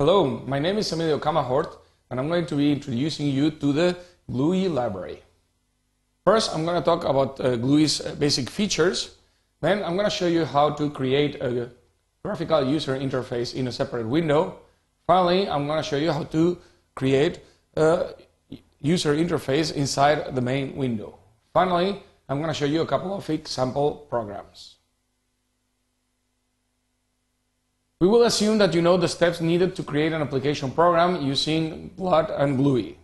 Hello, my name is Emilio Camahort, and I'm going to be introducing you to the GLUI library. First, I'm going to talk about uh, GLUI's uh, basic features. Then I'm going to show you how to create a graphical user interface in a separate window. Finally, I'm going to show you how to create a user interface inside the main window. Finally, I'm going to show you a couple of example programs. We will assume that you know the steps needed to create an application program using Blood and GLUI.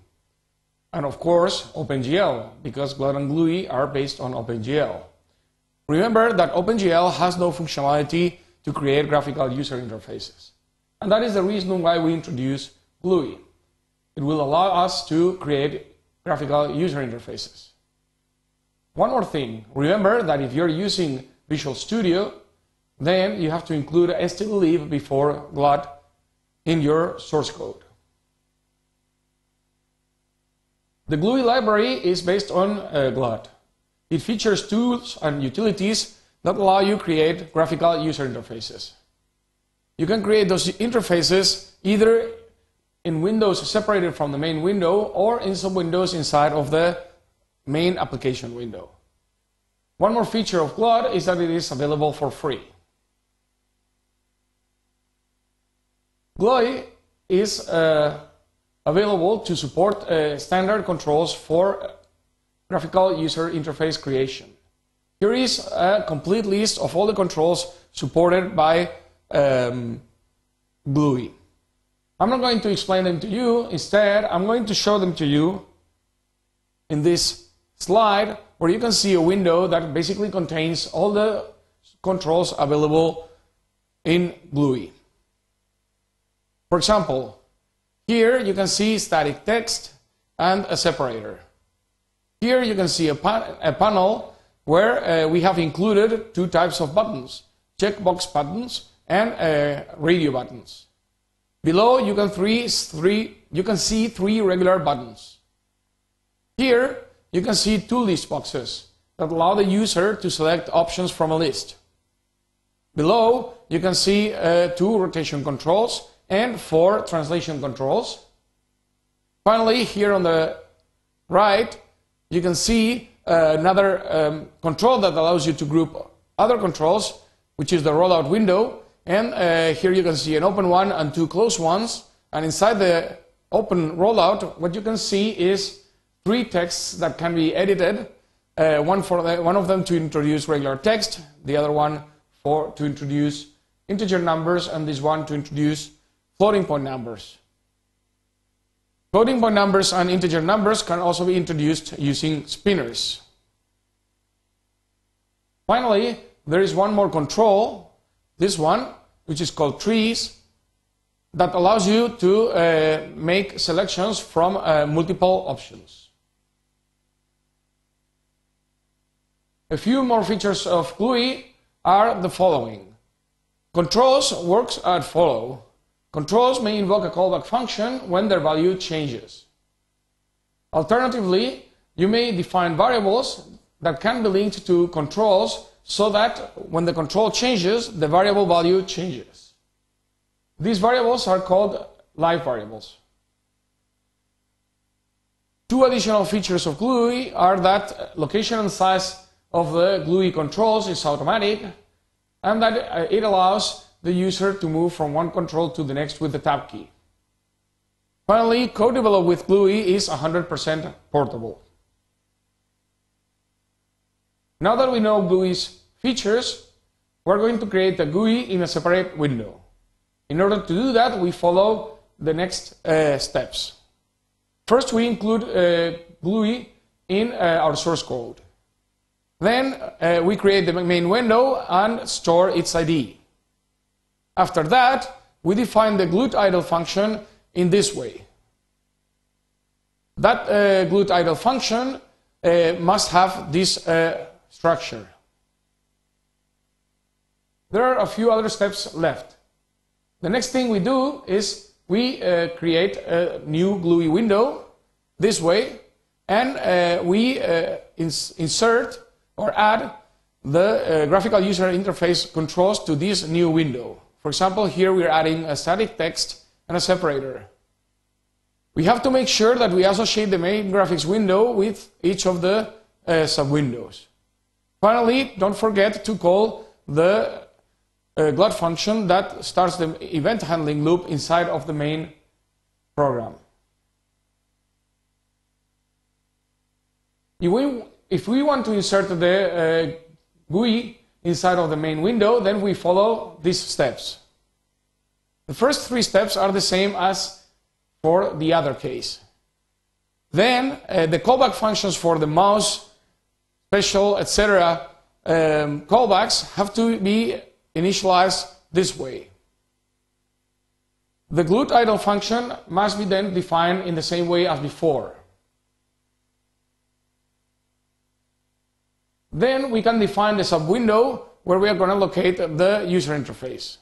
And of course, OpenGL, because Blood and GLUI are based on OpenGL. Remember that OpenGL has no functionality to create graphical user interfaces. And that is the reason why we introduce GLUI. It will allow us to create graphical user interfaces. One more thing, remember that if you're using Visual Studio, then you have to include stl before glot in your source code. The GLUI library is based on uh, GLUT. It features tools and utilities that allow you create graphical user interfaces. You can create those interfaces either in windows separated from the main window or in sub-windows inside of the main application window. One more feature of glut is that it is available for free. GLOI is uh, available to support uh, standard controls for graphical user interface creation. Here is a complete list of all the controls supported by um, GLUI. I'm not going to explain them to you. Instead, I'm going to show them to you in this slide where you can see a window that basically contains all the controls available in GLUI. For example, here you can see static text and a separator. Here you can see a, a panel where uh, we have included two types of buttons, checkbox buttons and uh, radio buttons. Below you can, three, three, you can see three regular buttons. Here you can see two list boxes that allow the user to select options from a list. Below you can see uh, two rotation controls and for translation controls. Finally, here on the right, you can see uh, another um, control that allows you to group other controls, which is the rollout window. And uh, here you can see an open one and two closed ones. And inside the open rollout, what you can see is three texts that can be edited. Uh, one, for the, one of them to introduce regular text, the other one for to introduce integer numbers, and this one to introduce floating point numbers. Floating point numbers and integer numbers can also be introduced using spinners. Finally, there is one more control, this one, which is called trees, that allows you to uh, make selections from uh, multiple options. A few more features of GUI are the following. Controls works at follow. Controls may invoke a callback function when their value changes. Alternatively, you may define variables that can be linked to controls so that when the control changes, the variable value changes. These variables are called live variables. Two additional features of GLUI are that location and size of the GLUI controls is automatic and that uh, it allows the user to move from one control to the next with the tab key. Finally, code developed with Gluey is 100% portable. Now that we know GUI's features, we're going to create a GUI in a separate window. In order to do that, we follow the next uh, steps. First, we include uh, GUI in uh, our source code. Then uh, we create the main window and store its ID. After that, we define the glute idle function in this way. That uh, glute idle function uh, must have this uh, structure. There are a few other steps left. The next thing we do is we uh, create a new GLUI window this way and uh, we uh, ins insert or add the uh, graphical user interface controls to this new window. For example, here we're adding a static text and a separator. We have to make sure that we associate the main graphics window with each of the uh, windows. Finally, don't forget to call the uh, function that starts the event handling loop inside of the main program. If we, if we want to insert the uh, GUI inside of the main window, then we follow these steps. The first three steps are the same as for the other case. Then uh, the callback functions for the mouse, special, etc. Um, callbacks have to be initialized this way. The glut idle function must be then defined in the same way as before. Then we can define the sub window where we are going to locate the user interface.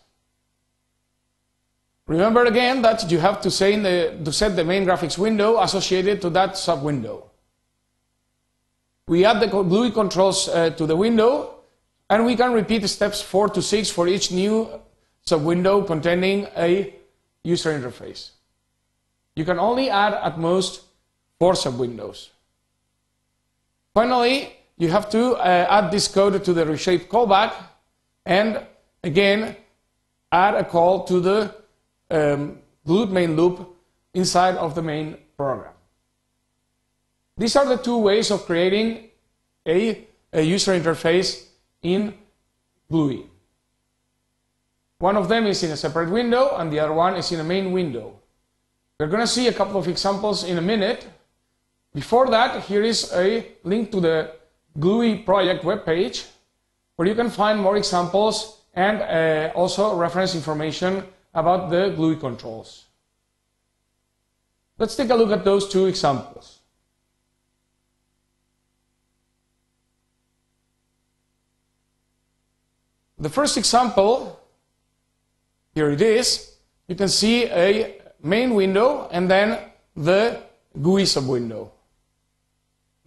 Remember again that you have to, the, to set the main graphics window associated to that sub window. We add the GUI controls uh, to the window, and we can repeat steps 4 to 6 for each new sub window containing a user interface. You can only add at most four sub windows. Finally, you have to uh, add this code to the reshape callback and again add a call to the um, main loop inside of the main program. These are the two ways of creating a, a user interface in GUI. One of them is in a separate window and the other one is in a main window. We're going to see a couple of examples in a minute. Before that, here is a link to the GUI project webpage where you can find more examples and uh, also reference information about the GUI controls. Let's take a look at those two examples. The first example, here it is, you can see a main window and then the GUI window.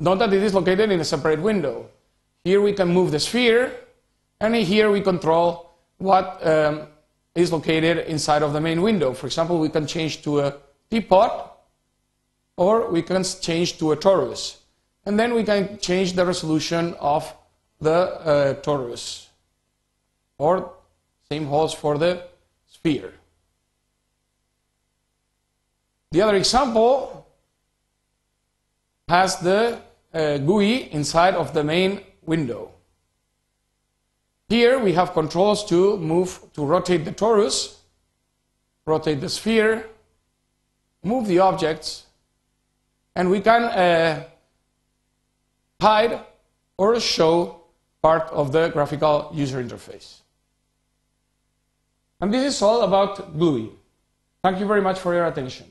Note that it is located in a separate window. Here we can move the sphere, and here we control what um, is located inside of the main window. For example, we can change to a teapot, or we can change to a torus. And then we can change the resolution of the uh, torus. Or same holds for the sphere. The other example has the uh, GUI inside of the main window. Here we have controls to move, to rotate the torus, rotate the sphere, move the objects, and we can uh, hide or show part of the graphical user interface. And this is all about GUI. Thank you very much for your attention.